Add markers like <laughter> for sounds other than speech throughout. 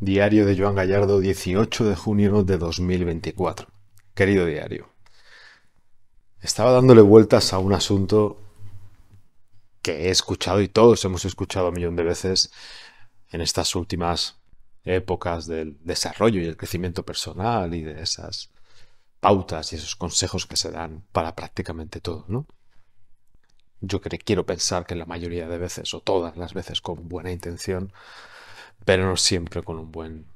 Diario de Joan Gallardo, 18 de junio de 2024. Querido diario, estaba dándole vueltas a un asunto que he escuchado y todos hemos escuchado un millón de veces en estas últimas épocas del desarrollo y el crecimiento personal y de esas pautas y esos consejos que se dan para prácticamente todo, ¿no? Yo quiero pensar que la mayoría de veces o todas las veces con buena intención pero no siempre con un buen,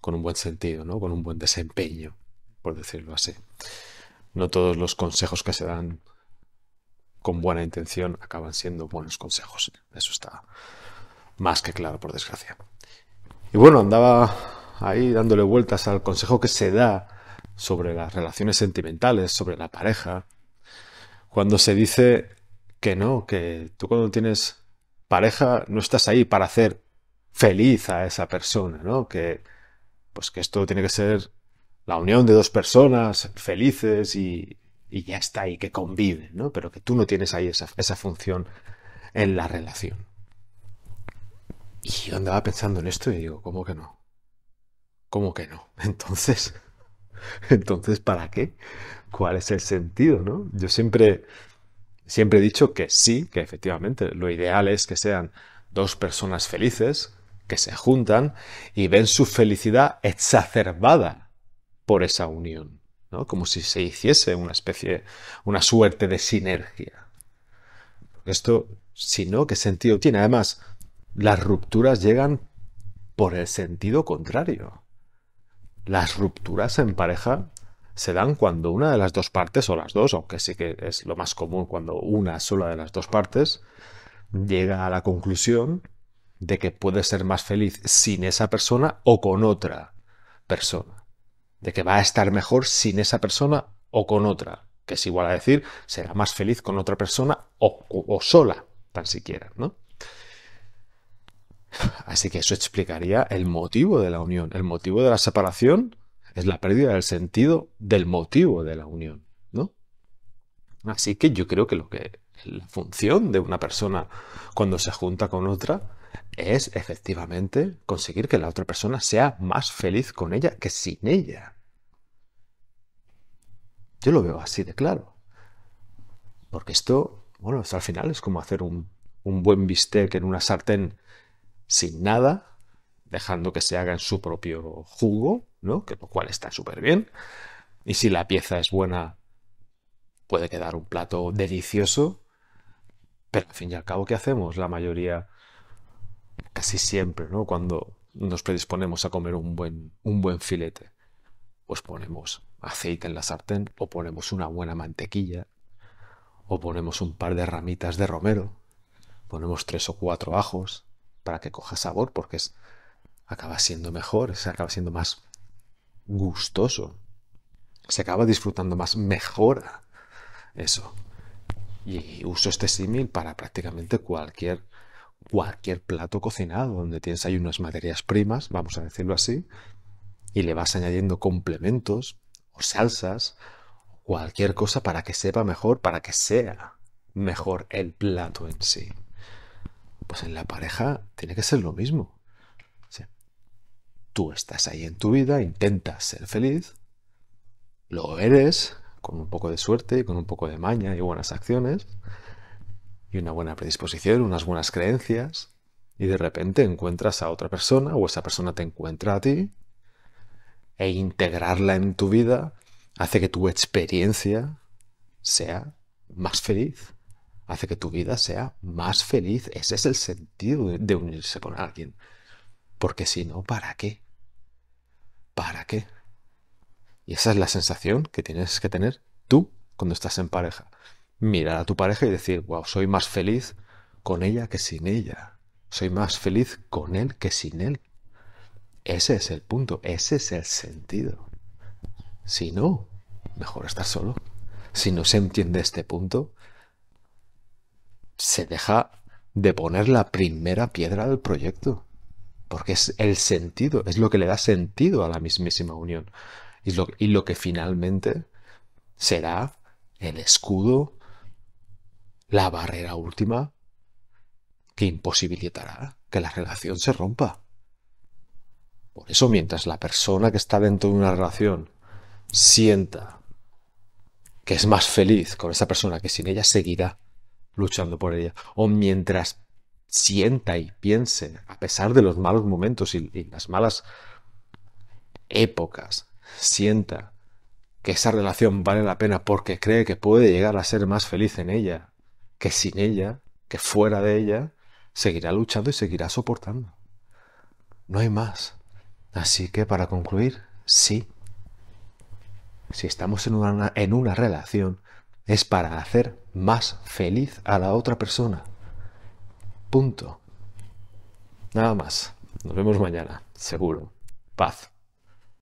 con un buen sentido, ¿no? con un buen desempeño, por decirlo así. No todos los consejos que se dan con buena intención acaban siendo buenos consejos. Eso está más que claro, por desgracia. Y bueno, andaba ahí dándole vueltas al consejo que se da sobre las relaciones sentimentales, sobre la pareja, cuando se dice que no, que tú cuando tienes pareja no estás ahí para hacer feliz a esa persona, ¿no? Que, pues que esto tiene que ser la unión de dos personas felices y, y ya está, ahí, que conviven, ¿no? Pero que tú no tienes ahí esa, esa función en la relación. Y yo andaba pensando en esto y digo, ¿cómo que no? ¿Cómo que no? <laughs> Entonces, <laughs> entonces, ¿para qué? ¿Cuál es el sentido, no? Yo siempre, siempre he dicho que sí, que efectivamente lo ideal es que sean dos personas felices, que se juntan y ven su felicidad exacerbada por esa unión, ¿no? como si se hiciese una especie, una suerte de sinergia. Esto, si no, ¿qué sentido tiene? Además, las rupturas llegan por el sentido contrario. Las rupturas en pareja se dan cuando una de las dos partes, o las dos, aunque sí que es lo más común cuando una sola de las dos partes, llega a la conclusión de que puede ser más feliz sin esa persona o con otra persona. De que va a estar mejor sin esa persona o con otra. Que es igual a decir, será más feliz con otra persona o, o, o sola, tan siquiera, ¿no? Así que eso explicaría el motivo de la unión. El motivo de la separación es la pérdida del sentido del motivo de la unión, ¿no? Así que yo creo que lo que la función de una persona cuando se junta con otra es efectivamente conseguir que la otra persona sea más feliz con ella que sin ella. Yo lo veo así de claro. Porque esto, bueno, al final es como hacer un, un buen bistec en una sartén sin nada, dejando que se haga en su propio jugo, ¿no? Que lo cual está súper bien. Y si la pieza es buena, puede quedar un plato delicioso pero al fin y al cabo, ¿qué hacemos la mayoría? Casi siempre, ¿no? Cuando nos predisponemos a comer un buen, un buen filete, pues ponemos aceite en la sartén o ponemos una buena mantequilla o ponemos un par de ramitas de romero, ponemos tres o cuatro ajos para que coja sabor porque es, acaba siendo mejor, se acaba siendo más gustoso, se acaba disfrutando más, mejora eso. Y uso este símil para prácticamente cualquier, cualquier plato cocinado, donde tienes ahí unas materias primas, vamos a decirlo así, y le vas añadiendo complementos o salsas, cualquier cosa para que sepa mejor, para que sea mejor el plato en sí. Pues en la pareja tiene que ser lo mismo. tú estás ahí en tu vida, intentas ser feliz, lo eres, con un poco de suerte, y con un poco de maña y buenas acciones, y una buena predisposición, unas buenas creencias, y de repente encuentras a otra persona o esa persona te encuentra a ti, e integrarla en tu vida hace que tu experiencia sea más feliz, hace que tu vida sea más feliz. Ese es el sentido de unirse con alguien. Porque si no, ¿para qué? ¿Para qué? Y esa es la sensación que tienes que tener tú cuando estás en pareja. Mirar a tu pareja y decir, wow, soy más feliz con ella que sin ella. Soy más feliz con él que sin él. Ese es el punto, ese es el sentido. Si no, mejor estar solo. Si no se entiende este punto, se deja de poner la primera piedra del proyecto. Porque es el sentido, es lo que le da sentido a la mismísima unión y lo, que finalmente será el escudo, la barrera última que imposibilitará que la relación se rompa. Por eso, mientras la persona que está dentro de una relación sienta que es más feliz con esa persona que sin ella, seguirá luchando por ella. O mientras sienta y piense, a pesar de los malos momentos y las malas épocas, sienta que esa relación vale la pena porque cree que puede llegar a ser más feliz en ella, que sin ella, que fuera de ella, seguirá luchando y seguirá soportando. No hay más. Así que para concluir, sí. Si estamos en una, en una relación, es para hacer más feliz a la otra persona. Punto. Nada más. Nos vemos mañana, seguro. Paz.